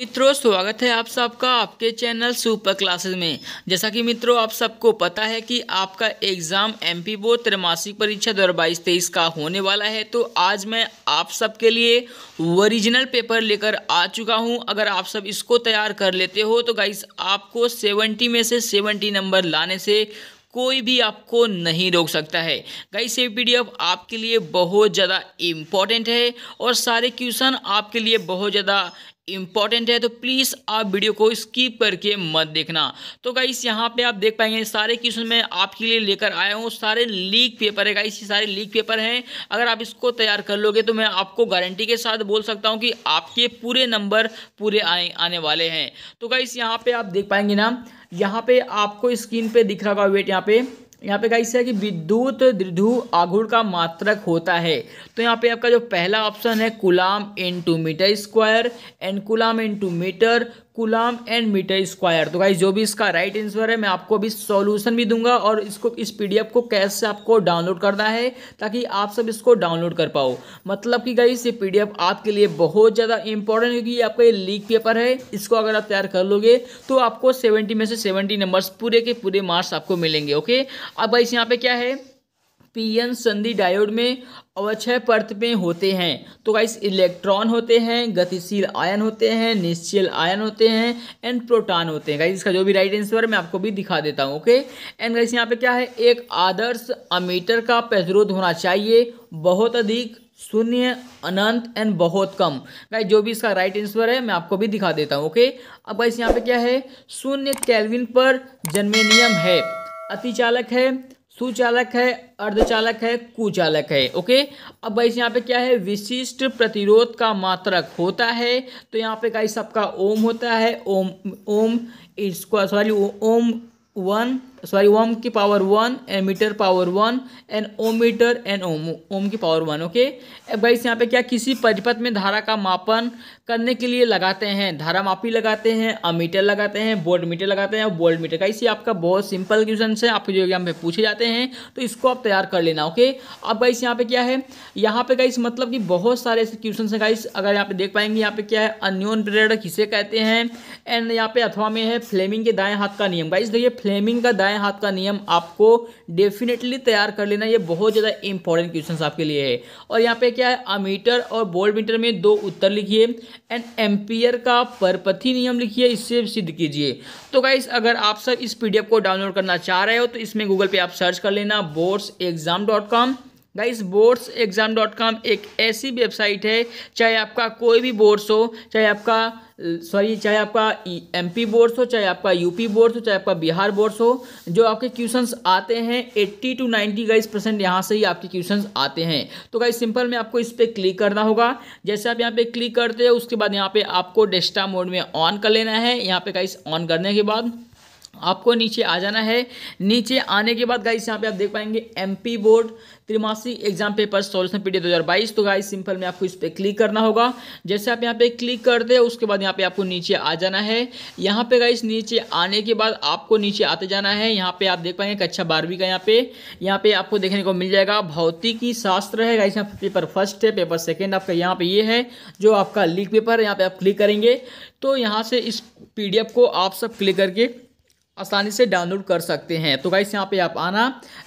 मित्रों स्वागत है आप सबका आपके चैनल सुपर क्लासेस में जैसा कि मित्रों आप सबको पता है कि आपका एग्ज़ाम एम पी बोर्ड त्रैमासिक परीक्षा दो हज़ार बाईस तेईस का होने वाला है तो आज मैं आप सबके लिए ओरिजिनल पेपर लेकर आ चुका हूं अगर आप सब इसको तैयार कर लेते हो तो गाइस आपको सेवेंटी में से सेवेंटी नंबर लाने से कोई भी आपको नहीं रोक सकता है गाइस ये पीडीएफ आपके लिए बहुत ज़्यादा इम्पॉर्टेंट है और सारे क्वेश्चन आपके लिए बहुत ज़्यादा इंपॉर्टेंट है तो प्लीज़ आप वीडियो को स्किप करके मत देखना तो गाइस यहाँ पे आप देख पाएंगे सारे क्वेश्चन मैं आपके लिए लेकर आया हूँ सारे लीक पेपर है गाइस ये सारे लीक पेपर हैं अगर आप इसको तैयार कर लोगे तो मैं आपको गारंटी के साथ बोल सकता हूँ कि आपके पूरे नंबर पूरे आए आने वाले हैं तो गाइस यहाँ पर आप देख पाएंगे ना यहाँ पे आपको स्क्रीन पर दिख रहा होगा वेट यहाँ पे यहाँ पे गाइस है कि विद्युत दृढ़ु आघूर्ण का मात्रक होता है तो यहाँ पे आपका जो पहला ऑप्शन है coulomb into metre square and coulomb into metre coulomb and metre square तो गाइज जो भी इसका राइट आंसर है मैं आपको अभी सॉल्यूशन भी दूंगा और इसको इस पीडीएफ को कैसे आपको डाउनलोड करना है ताकि आप सब इसको डाउनलोड कर पाओ मतलब कि गाइज ये पीडीएफ आपके लिए बहुत ज़्यादा इंपॉर्टेंट क्योंकि ये आपका ये लीक पेपर है इसको अगर आप तैयार कर लोगे तो आपको सेवेंटी में से सेवेंटी नंबर्स पूरे के पूरे मार्क्स आपको मिलेंगे ओके अब गाइस यहाँ पर क्या है पीएन संधि डायोड में अवक्षय परत में होते हैं तो गाइस इलेक्ट्रॉन होते हैं गतिशील आयन होते हैं निश्चल आयन होते हैं एंड प्रोटॉन होते हैं गाइस इसका जो भी राइट आंसर मैं आपको भी दिखा देता हूँ ओके एंड गाइस यहाँ पे क्या है एक आदर्श अमीटर का प्रतिरोध होना चाहिए बहुत अधिक शून्य अनंत एंड बहुत कम गाइस जो भी इसका राइट आंसर है मैं आपको भी दिखा देता हूँ ओके अब गाइस यहाँ पे क्या है शून्य कैलविन पर जन्मेनियम है अतिचालक है सुचालक है अर्धचालक है कुचालक है ओके अब गाइस यहाँ पे क्या है विशिष्ट प्रतिरोध का मात्रक होता है तो यहाँ पे गाइस सबका ओम होता है ओम ओम इसको sorry ohm one sorry ohm की power one ammeter power one and ohmmeter and ohm ohm की पावर वन ओके अब गाइस यहाँ पे क्या किसी परिपथ में धारा का मापन करने के लिए लगाते हैं धारा मापी लगाते हैं अमीटर लगाते हैं बोल्ट मीटर लगाते हैं और बोल्ट मीटर का इसी आपका बहुत सिंपल क्वेश्चन है आपके जो एग्जाम में पूछे जाते हैं तो इसको आप तैयार कर लेना ओके अब गाइस यहाँ पे क्या है यहाँ पे गाइस मतलब कि बहुत सारे ऐसे क्वेश्चन है गाइस अगर यहाँ पे देख पाएंगे यहाँ पे क्या है अन्योन प्रेरक किसे कहते हैं एंड यहाँ पे अथवा में है फ्लेमिंग के दाएं हाथ का नियम गाइस देखिए फ्लेमिंग का दाएं हाथ का नियम आपको डेफिनेटली तैयार कर लेना ये बहुत ज़्यादा इंपॉर्टेंट क्वेश्चन आपके लिए है और यहाँ पे क्या है अमीटर और बोल्ड मीटर में दो उत्तर लिखिए एंड एम्पियर का परपथी नियम लिखिए इससे सिद्ध कीजिए तो गाइस अगर आप सब इस पीडीएफ को डाउनलोड करना चाह रहे हो तो इसमें गूगल पे आप सर्च कर लेना boards exam dot com guys boards exam dot com एक ऐसी वेबसाइट है चाहे आपका कोई भी बोर्ड्स हो चाहे आपका सॉरी चाहे आपका एमपी e बोर्ड्स हो चाहे आपका यूपी बोर्ड्स हो चाहे आपका बिहार बोर्ड्स हो जो आपके क्वेश्चंस आते हैं 80 टू 90 गाइस परसेंट यहाँ से ही आपके क्वेश्चंस आते हैं तो गाइस सिंपल में आपको इस पर क्लिक करना होगा जैसे आप यहाँ पे क्लिक करते हो उसके बाद यहाँ पे आपको डेस्टा मोड में ऑन कर लेना है यहाँ पे गाइस ऑन करने के बाद आपको नीचे आ जाना है नीचे आने के बाद गाइस यहाँ पे आप देख पाएंगे एमपी बोर्ड त्रिमासिक एग्जाम पेपर सॉल्यूशन पीडीएफ 2022 तो गाइस सिंपल में आपको इस पर क्लिक करना होगा जैसे आप यहाँ पे क्लिक करते हैं उसके बाद यहाँ पे आपको नीचे आ जाना है यहाँ पे गाइस नीचे आने के बाद आपको नीचे आते जाना है यहाँ पे आप देख पाएंगे कक्षा बारहवीं का यहाँ पे यहाँ पे आपको देखने को मिल जाएगा भौतिकी शास्त्र है गाइस यहाँ पेपर फर्स्ट है पेपर सेकेंड आपका यहाँ पे ये है जो आपका लीक पेपर है यहाँ पे आप क्लिक करेंगे तो यहाँ से इस पी को आप सब क्लिक करके आसानी से डाउनलोड कर सकते हैं तो गाइस यहाँ पे आप आना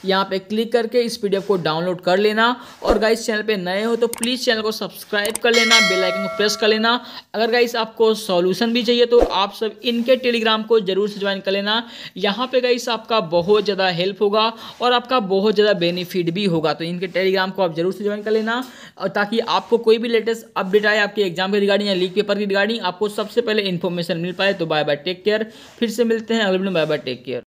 यहाँ पे क्लिक करके इस पीडीएफ को डाउनलोड कर लेना और गाइस चैनल पे नए हो तो प्लीज़ चैनल को सब्सक्राइब कर लेना बेल आइकन को प्रेस कर लेना अगर गाइस आपको सॉल्यूशन भी चाहिए तो आप सब इनके टेलीग्राम को जरूर से ज्वाइन कर लेना यहाँ पे गाइस आपका बहुत ज़्यादा हेल्प होगा और आपका बहुत ज़्यादा बेनिफिट भी होगा तो इनके टेलीग्राम को आप जरूर से ज्वाइन कर लेना और ताकि आपको कोई भी लेटेस्ट अपडेट आए आपके एग्जाम के रिगार्डिंग या लीक पेपर की रिगार्डिंग आपको सबसे पहले इन्फॉर्मेशन मिल पाए तो बाय बाय टेक केयर फिर से मिलते हैं अगले बाय बाय टेक केयर